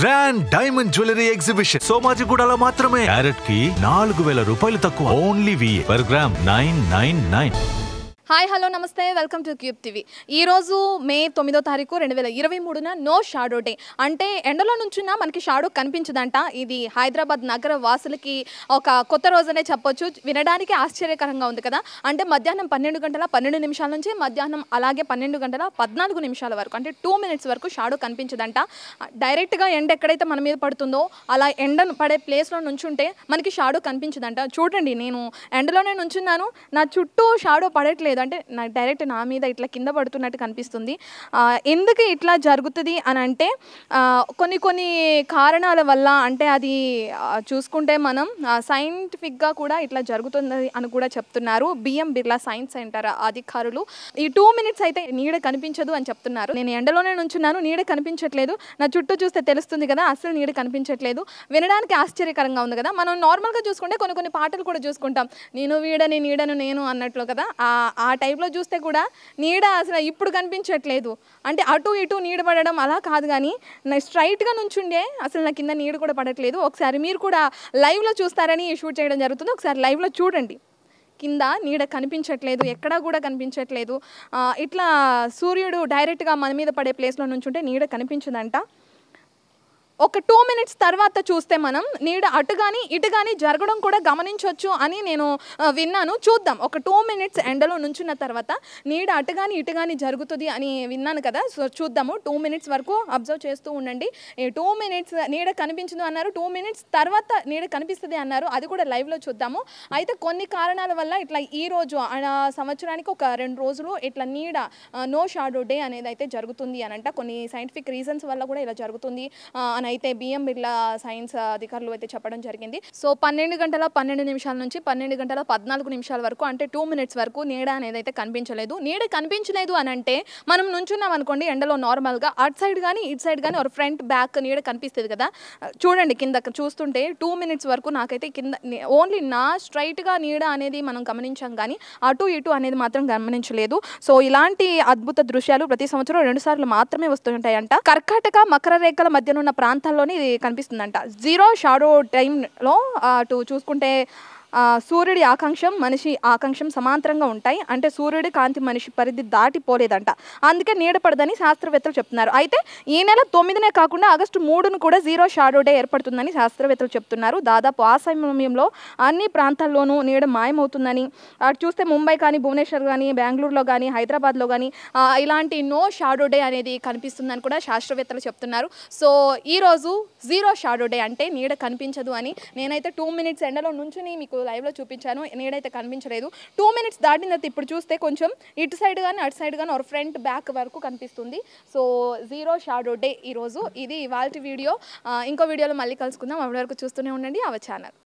grand diamond jewellery exhibition సోమాజిగూడలో మాత్రమే carat కి నాలుగు వేల రూపాయలు తక్కువ only VA per gram nine nine nine hi hello నమస్తే వెల్కమ్ టు క్యూబ్ టీవీ ఈరోజు మే తొమ్మిదో తారీఖు రెండు వేల ఇరవై మూడున నో షాడో డే అంటే ఎండలో నుంచిన మనకి షాడో కనిపించదంట ఇది హైదరాబాద్ నగర వాసులకి ఒక కొత్త రోజనే చెప్పొచ్చు వినడానికి ఆశ్చర్యకరంగా ఉంది కదా అంటే మధ్యాహ్నం పన్నెండు గంటల పన్నెండు నిమిషాల నుంచి మధ్యాహ్నం అలాగే పన్నెండు గంటల పద్నాలుగు నిమిషాల వరకు అంటే టూ మినిట్స్ వరకు షాడో కనిపించదంట డైరెక్ట్గా ఎండ ఎక్కడైతే మన మీద పడుతుందో అలా ఎండ పడే ప్లేస్లో ఉంటే మనకి షాడో కనిపించదంట చూడండి నేను ఎండలోనే నుంచున్నాను నా చుట్టూ షాడో పడట్లేదు ఎందుకంటే నాకు డైరెక్ట్ నా మీద ఇట్లా కింద పడుతున్నట్టు కనిపిస్తుంది ఎందుకు ఇట్లా జరుగుతుంది అని అంటే కొన్ని కొన్ని కారణాల వల్ల అంటే అది చూసుకుంటే మనం సైంటిఫిక్గా కూడా ఇట్లా జరుగుతుంది అని కూడా చెప్తున్నారు బిఎం బిర్లా సైన్స్ సెంటర్ అధికారులు ఈ టూ మినిట్స్ అయితే నీడ కనిపించదు అని చెప్తున్నారు నేను ఎండలోనే నుంచున్నాను నీడ కనిపించట్లేదు నా చుట్టూ చూస్తే తెలుస్తుంది కదా అసలు నీడ కనిపించట్లేదు వినడానికి ఆశ్చర్యకరంగా ఉంది కదా మనం నార్మల్గా చూసుకుంటే కొన్ని కొన్ని పాటలు కూడా చూసుకుంటాం నేను వీడని నీడను నేను అన్నట్లు కదా ఆ ఆ టైంలో చూస్తే కూడా నీడ అసలు ఇప్పుడు కనిపించట్లేదు అంటే అటు ఇటు నీడ పడడం అలా కాదు కానీ స్ట్రైట్గా నుంచుండే అసలు నా కింద నీడ కూడా పడట్లేదు ఒకసారి మీరు కూడా లైవ్లో చూస్తారని షూట్ చేయడం జరుగుతుంది ఒకసారి లైవ్లో చూడండి కింద నీడ కనిపించట్లేదు ఎక్కడా కూడా కనిపించట్లేదు ఇట్లా సూర్యుడు డైరెక్ట్గా మన మీద పడే ప్లేస్లో నుంచి ఉంటే నీడ కనిపించదంట ఒక టూ మినిట్స్ తర్వాత చూస్తే మనం నీడ అటు కానీ ఇటు కానీ జరగడం కూడా గమనించవచ్చు అని నేను విన్నాను చూద్దాం ఒక టూ మినిట్స్ ఎండలో నుంచున్న తర్వాత నీడ అటు కానీ ఇటు కానీ జరుగుతుంది అని విన్నాను కదా సో చూద్దాము టూ మినిట్స్ వరకు అబ్జర్వ్ చేస్తూ ఉండండి ఈ టూ మినిట్స్ నీడ కనిపించదు అన్నారు టూ మినిట్స్ తర్వాత నీడ కనిపిస్తుంది అన్నారు అది కూడా లైవ్లో చూద్దాము అయితే కొన్ని కారణాల వల్ల ఇట్లా ఈ రోజు సంవత్సరానికి ఒక రెండు రోజులు ఇట్లా నీడ నో షాడో డే అనేది అయితే జరుగుతుంది అనంట కొన్ని సైంటిఫిక్ రీజన్స్ వల్ల కూడా ఇలా జరుగుతుంది అయితే బిఎం బిర్లా సైన్స్ అధికారులు అయితే చెప్పడం జరిగింది సో పన్నెండు గంటల పన్నెండు నిమిషాల నుంచి పన్నెండు గంటల పద్నాలుగు నిమిషాల వరకు అంటే టూ మినిట్స్ వరకు నీడ అనేది అయితే కనిపించలేదు నీడ కనిపించలేదు అని అంటే మనం నుంచున్నాం అనుకోండి ఎండలో నార్మల్గా అటు సైడ్ కానీ ఇటు సైడ్ కానీ ఒక ఫ్రంట్ బ్యాక్ నీడ కనిపిస్తుంది కదా చూడండి కింద చూస్తుంటే టూ మినిట్స్ వరకు నాకైతే కింద ఓన్లీ నా స్ట్రైట్గా నీడ అనేది మనం గమనించాం కానీ అటు ఇటు అనేది మాత్రం గమనించలేదు సో ఇలాంటి అద్భుత దృశ్యాలు ప్రతి సంవత్సరం రెండు సార్లు మాత్రమే వస్తుంటాయంట కర్కాటక మకర రేఖల మధ్యనున్న ప్రాంతం ప్రాంతాల్లోనే ఇది కనిపిస్తుందంట జీరో షాడో టైంలో అటు చూసుకుంటే సూర్యుడి ఆకాంక్షం మనిషి ఆకాంక్షం సమాంతరంగా ఉంటాయి అంటే సూర్యుడి కాంతి మనిషి పరిధి దాటిపోలేదంట అందుకే నీడపడదని శాస్త్రవేత్తలు చెప్తున్నారు అయితే ఈ నెల తొమ్మిదినే కాకుండా ఆగస్టు మూడును కూడా జీరో షాడో డే ఏర్పడుతుందని శాస్త్రవేత్తలు చెప్తున్నారు దాదాపు ఆ సమయంలో అన్ని ప్రాంతాల్లోనూ నీడ మాయమవుతుందని అటు చూస్తే ముంబై కానీ భువనేశ్వర్ కానీ బెంగళూరులో కానీ హైదరాబాద్లో కానీ ఇలాంటి నో షాడో డే అనేది కనిపిస్తుందని కూడా శాస్త్రవేత్తలు చెప్తున్నారు సో ఈరోజు జీరో షాడో డే అంటే నీడ కనిపించదు అని నేనైతే టూ మినిట్స్ ఎండలో నుంచుని మీకు లైవ్లో చూపించాను నేడైతే కనిపించలేదు టూ మినిట్స్ దాటిన తర్వాత ఇప్పుడు చూస్తే కొంచెం ఇటు సైడ్ కానీ అటు సైడ్ కానీ ఒక ఫ్రంట్ బ్యాక్ వరకు కనిపిస్తుంది సో జీరో షాడో డే ఈరోజు ఇది ఇవాళ వీడియో ఇంకో వీడియోలో మళ్ళీ కలుసుకుందాం అప్పటి వరకు చూస్తూనే ఉండండి అవ ఛానల్